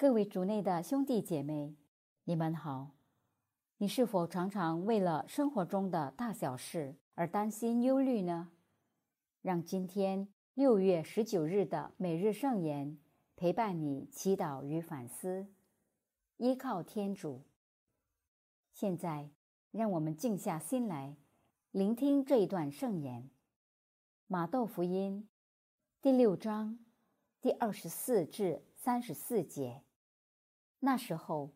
各位主内的兄弟姐妹，你们好。你是否常常为了生活中的大小事而担心忧虑呢？让今天六月十九日的每日圣言陪伴你祈祷与反思，依靠天主。现在，让我们静下心来，聆听这一段圣言：《马窦福音》第六章第二十四至三十四节。那时候，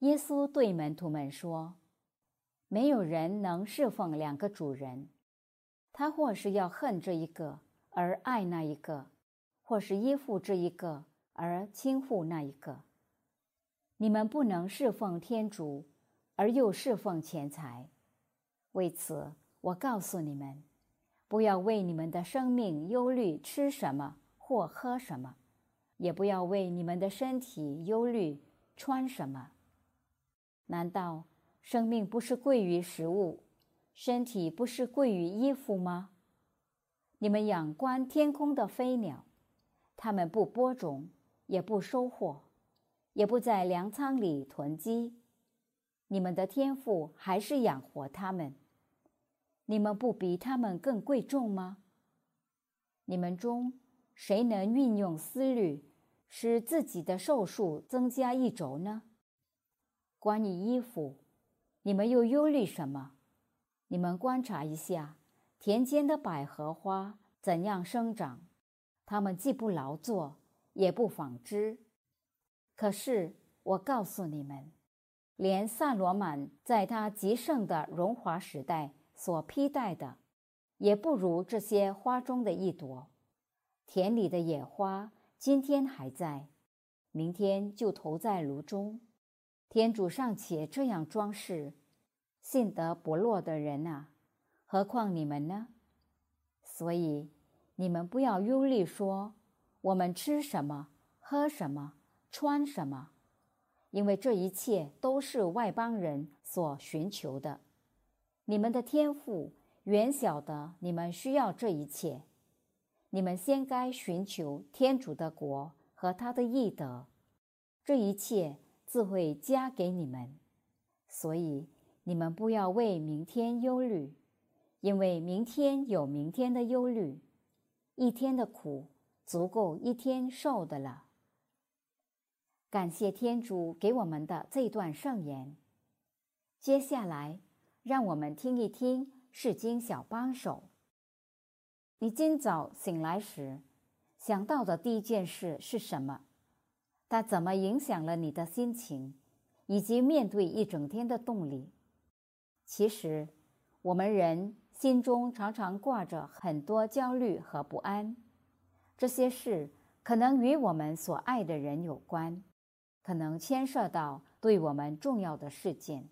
耶稣对门徒们说：“没有人能侍奉两个主人，他或是要恨这一个而爱那一个，或是依附这一个而轻护那一个。你们不能侍奉天主而又侍奉钱财。为此，我告诉你们，不要为你们的生命忧虑，吃什么或喝什么。”也不要为你们的身体忧虑，穿什么？难道生命不是贵于食物，身体不是贵于衣服吗？你们仰观天空的飞鸟，他们不播种，也不收获，也不在粮仓里囤积，你们的天赋还是养活他们，你们不比他们更贵重吗？你们中。谁能运用思虑，使自己的寿数增加一轴呢？关于衣服，你们又忧虑什么？你们观察一下田间的百合花怎样生长，它们既不劳作，也不纺织。可是我告诉你们，连萨罗曼在他极盛的荣华时代所披戴的，也不如这些花中的一朵。田里的野花，今天还在，明天就投在炉中。天主尚且这样装饰，性德薄弱的人啊，何况你们呢？所以，你们不要忧虑，说我们吃什么、喝什么、穿什么，因为这一切都是外邦人所寻求的。你们的天赋远晓得你们需要这一切。你们先该寻求天主的国和他的义德，这一切自会加给你们。所以你们不要为明天忧虑，因为明天有明天的忧虑，一天的苦足够一天受的了。感谢天主给我们的这段圣言。接下来，让我们听一听世经小帮手。你今早醒来时，想到的第一件事是什么？它怎么影响了你的心情，以及面对一整天的动力？其实，我们人心中常常挂着很多焦虑和不安。这些事可能与我们所爱的人有关，可能牵涉到对我们重要的事件，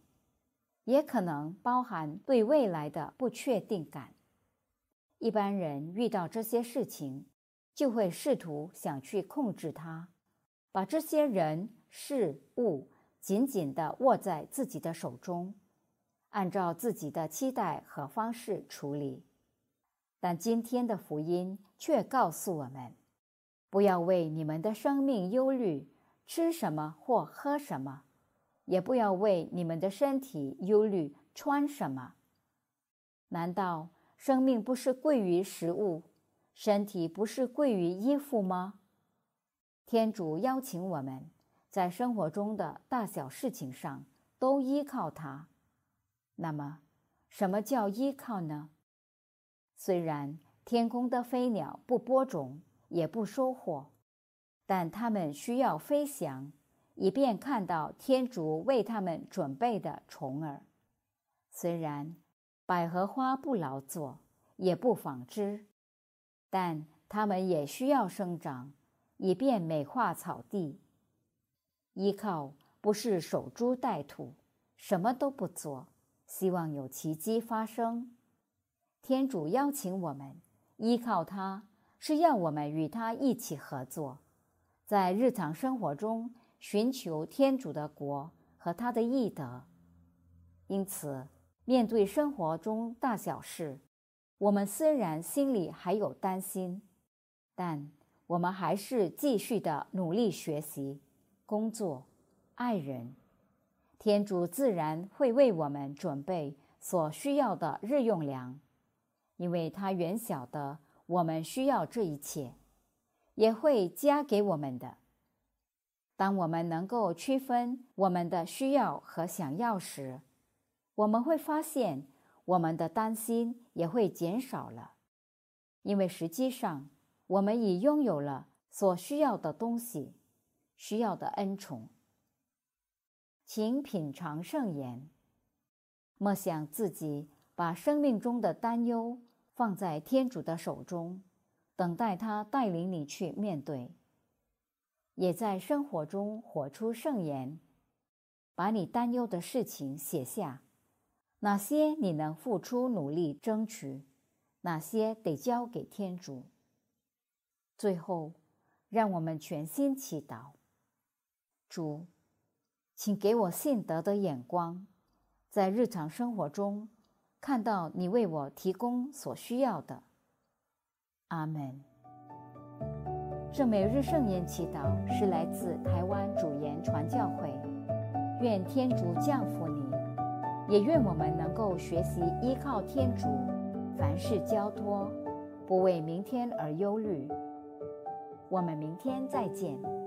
也可能包含对未来的不确定感。一般人遇到这些事情，就会试图想去控制它，把这些人事物紧紧地握在自己的手中，按照自己的期待和方式处理。但今天的福音却告诉我们：不要为你们的生命忧虑，吃什么或喝什么；也不要为你们的身体忧虑穿什么。难道？生命不是贵于食物，身体不是贵于衣服吗？天主邀请我们，在生活中的大小事情上都依靠他。那么，什么叫依靠呢？虽然天空的飞鸟不播种也不收获，但它们需要飞翔，以便看到天主为它们准备的虫儿。虽然百合花不劳作。也不纺织，但他们也需要生长，以便美化草地。依靠不是守株待兔，什么都不做，希望有奇迹发生。天主邀请我们依靠他，是要我们与他一起合作，在日常生活中寻求天主的国和他的义德。因此，面对生活中大小事。我们虽然心里还有担心，但我们还是继续的努力学习、工作、爱人。天主自然会为我们准备所需要的日用粮，因为他原晓得我们需要这一切，也会加给我们的。当我们能够区分我们的需要和想要时，我们会发现。我们的担心也会减少了，因为实际上我们已拥有了所需要的东西，需要的恩宠。请品尝圣言，默想自己把生命中的担忧放在天主的手中，等待他带领你去面对。也在生活中活出圣言，把你担忧的事情写下。哪些你能付出努力争取，哪些得交给天主？最后，让我们全心祈祷：主，请给我信德的眼光，在日常生活中看到你为我提供所需要的。阿门。这每日圣言祈祷是来自台湾主言传教会，愿天主降福。也愿我们能够学习依靠天主，凡事交托，不为明天而忧虑。我们明天再见。